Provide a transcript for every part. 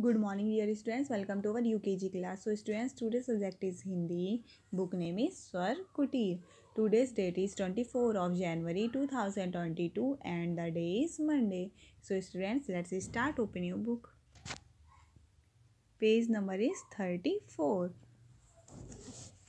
Good morning dear students welcome to our U K G class so students today subject is Hindi book name is Swar Kutir today's date is twenty four of January two thousand twenty two and the day is Monday so students let's start open your book page number is thirty four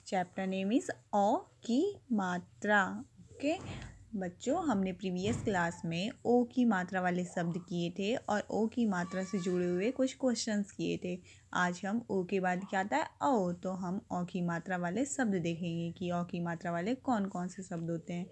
chapter name is अ की मात्रा okay okay? बच्चों हमने previous class में ओ की मात्रा वाले शब्द किए थे और ओ की मात्रा से जुड़े हुए कुछ क्वेश्चंस किए थे आज हम ओ के बाद क्या आता है ओ तो हम औ की मात्रा वाले शब्द देखेंगे कि ओ की मात्रा वाले कौन कौन से शब्द होते हैं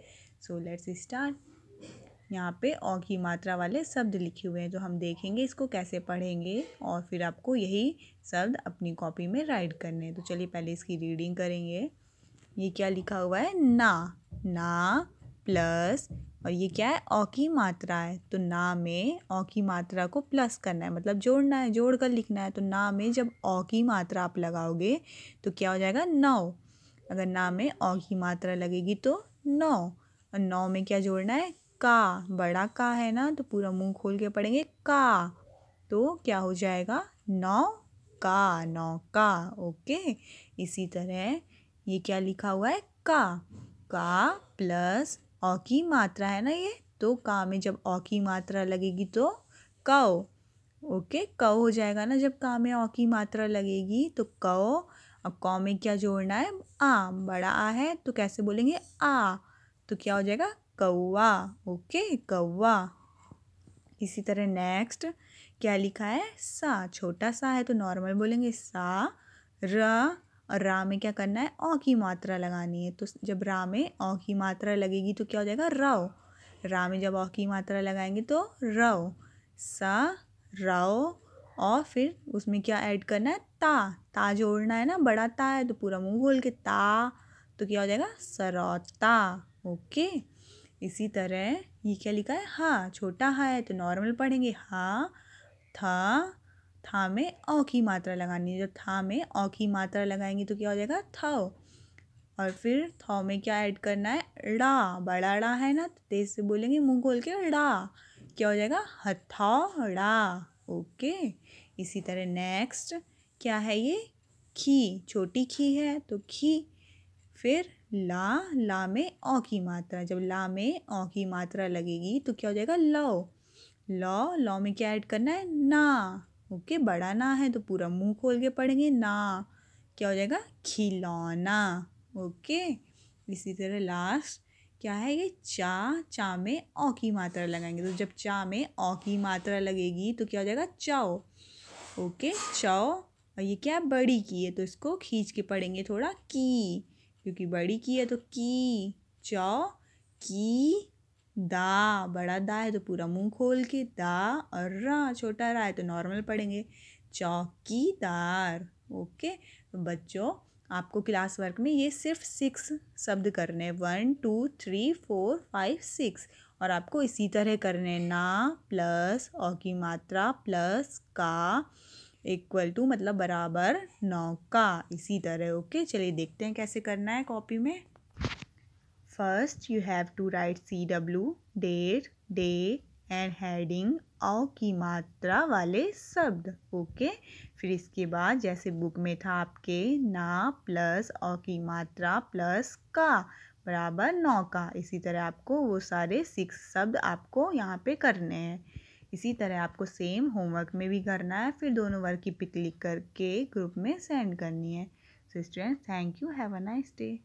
सो लेट्स स्टार्ट यहाँ पे औ की मात्रा वाले शब्द लिखे हुए हैं तो हम देखेंगे इसको कैसे पढ़ेंगे और फिर आपको यही शब्द अपनी कॉपी में राइट करने हैं तो चलिए पहले इसकी रीडिंग करेंगे ये क्या लिखा हुआ है ना ना प्लस और ये क्या है अ की मात्रा है तो ना में अ की मात्रा को प्लस करना है मतलब जोड़ना है जोड़ कर लिखना है तो ना में जब अ की मात्रा आप लगाओगे तो क्या हो जाएगा नौ अगर ना में अ की मात्रा लगेगी तो नौ और नौ में क्या जोड़ना है का बड़ा का है ना तो पूरा मुंह खोल के पढ़ेंगे का तो क्या हो जाएगा नौ का नौ का ओके इसी तरह ये क्या लिखा हुआ है का का प्लस औ की मात्रा है ना ये तो का में जब औ की मात्रा लगेगी तो कौ ओके कौ हो जाएगा ना जब का में औ की मात्रा लगेगी तो कौ अब कौ में क्या जोड़ना है आ बड़ा आ है तो कैसे बोलेंगे आ तो क्या हो जाएगा कौआ ओके कौआ इसी तरह नेक्स्ट क्या लिखा है सा छोटा सा है तो नॉर्मल बोलेंगे सा र और रा में क्या करना है औ की मात्रा लगानी है तो जब रा में औ की मात्रा लगेगी तो क्या हो जाएगा रो रा में जब औ की मात्रा लगाएंगे तो रो सा रो और फिर उसमें क्या ऐड करना है ता ता जोड़ना है ना बड़ा ता है तो पूरा मुंह खोल के ता तो क्या हो जाएगा सरौता ओके इसी तरह ये क्या लिखा है हा छोटा हा है तो नॉर्मल पढ़ेंगे हा था था में औ की मात्रा लगानी है जब था में औ की मात्रा लगाएंगे तो क्या हो जाएगा थाओ और फिर थौ में क्या ऐड करना है ड़ा बड़ा ड़ा है ना तो तेज से बोलेंगे मुंह खोल के ड़ा क्या हो जाएगा हथौड़ा ओके इसी तरह नेक्स्ट क्या है ये खी छोटी खी है तो खी फिर ला ला में औ की मात्रा जब ला में औ की मात्रा लगेगी तो क्या हो जाएगा लौ लौ लौ में क्या ऐड करना है ना ओके बड़ा ना है तो पूरा मुंह खोल के पढ़ेंगे ना क्या हो जाएगा खिलौना ओके इसी तरह लास्ट क्या है ये चा चा में औ की मात्रा लगाएंगे तो जब चा में औ की मात्रा लगेगी तो क्या हो जाएगा चाओ ओके चाओ और ये क्या बड़ी की है तो इसको खींच के पढ़ेंगे थोड़ा की क्योंकि बड़ी की है तो की चाओ की दा बड़ा दा है तो पूरा मुंह खोल के दा और रा छोटा रा है तो नॉर्मल पढ़ेंगे चौकीदार ओके तो बच्चों आपको क्लास वर्क में ये सिर्फ सिक्स शब्द करने one two three four five six और आपको इसी तरह करने ना प्लस औ की मात्रा प्लस का इक्वल टू मतलब बराबर नौ का इसी तरह ओके चलिए देखते हैं कैसे करना है कॉपी में First, you have to write CW, date, day and heading औ की मात्रा वाले शब्द ओके फिर इसके बाद जैसे बुक में था आपके ना प्लस औ की मात्रा प्लस का बराबर नौ का इसी तरह आपको वो सारे सिक्स शब्द आपको यहाँ पे करने हैं इसी तरह आपको सेम होमवर्क में भी करना है फिर दोनों वर्क की पिक क्लिक करके ग्रुप में सेंड करनी है so student thank you have a nice day